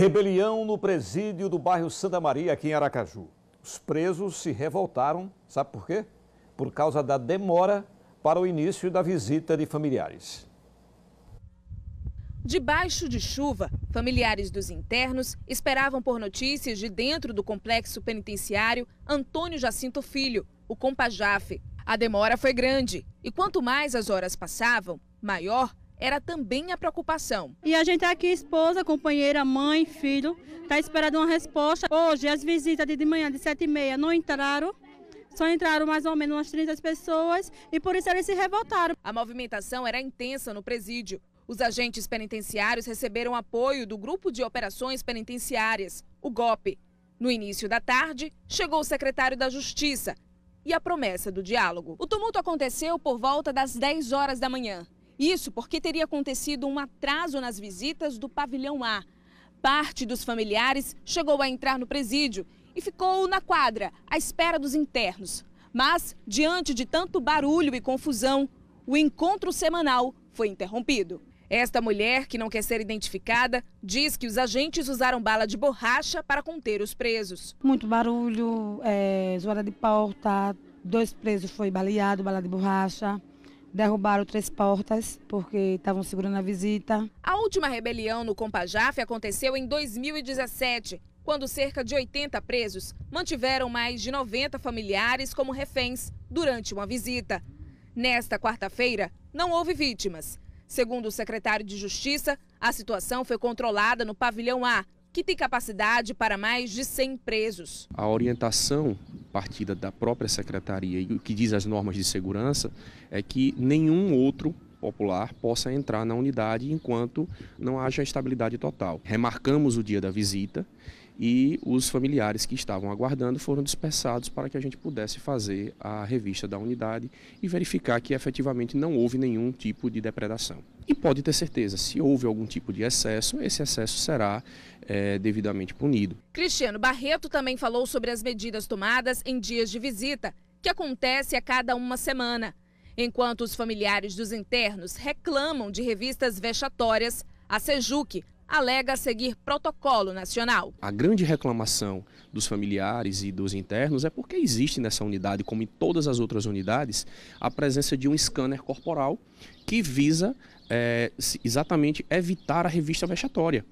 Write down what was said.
Rebelião no presídio do bairro Santa Maria, aqui em Aracaju. Os presos se revoltaram, sabe por quê? Por causa da demora para o início da visita de familiares. Debaixo de chuva, familiares dos internos esperavam por notícias de dentro do complexo penitenciário Antônio Jacinto Filho, o Compajaf. A demora foi grande e quanto mais as horas passavam, maior era também a preocupação. E a gente aqui, esposa, companheira, mãe, filho, está esperando uma resposta. Hoje, as visitas de manhã de 7 e meia não entraram. Só entraram mais ou menos umas 30 pessoas e por isso eles se revoltaram. A movimentação era intensa no presídio. Os agentes penitenciários receberam apoio do Grupo de Operações Penitenciárias, o GOP. No início da tarde, chegou o secretário da Justiça e a promessa do diálogo. O tumulto aconteceu por volta das 10 horas da manhã. Isso porque teria acontecido um atraso nas visitas do pavilhão A. Parte dos familiares chegou a entrar no presídio e ficou na quadra, à espera dos internos. Mas, diante de tanto barulho e confusão, o encontro semanal foi interrompido. Esta mulher, que não quer ser identificada, diz que os agentes usaram bala de borracha para conter os presos. Muito barulho, é, zoada de porta, dois presos foi baleado, bala de borracha. Derrubaram três portas porque estavam segurando a visita. A última rebelião no Compajafe aconteceu em 2017, quando cerca de 80 presos mantiveram mais de 90 familiares como reféns durante uma visita. Nesta quarta-feira, não houve vítimas. Segundo o secretário de Justiça, a situação foi controlada no pavilhão A, que tem capacidade para mais de 100 presos. A orientação partida da própria secretaria e o que diz as normas de segurança é que nenhum outro popular possa entrar na unidade enquanto não haja estabilidade total. Remarcamos o dia da visita e os familiares que estavam aguardando foram dispersados para que a gente pudesse fazer a revista da unidade e verificar que efetivamente não houve nenhum tipo de depredação. E pode ter certeza, se houve algum tipo de excesso, esse excesso será é, devidamente punido. Cristiano Barreto também falou sobre as medidas tomadas em dias de visita, que acontece a cada uma semana. Enquanto os familiares dos internos reclamam de revistas vexatórias, a Sejuc alega seguir protocolo nacional. A grande reclamação dos familiares e dos internos é porque existe nessa unidade, como em todas as outras unidades, a presença de um scanner corporal que visa é, exatamente evitar a revista vexatória.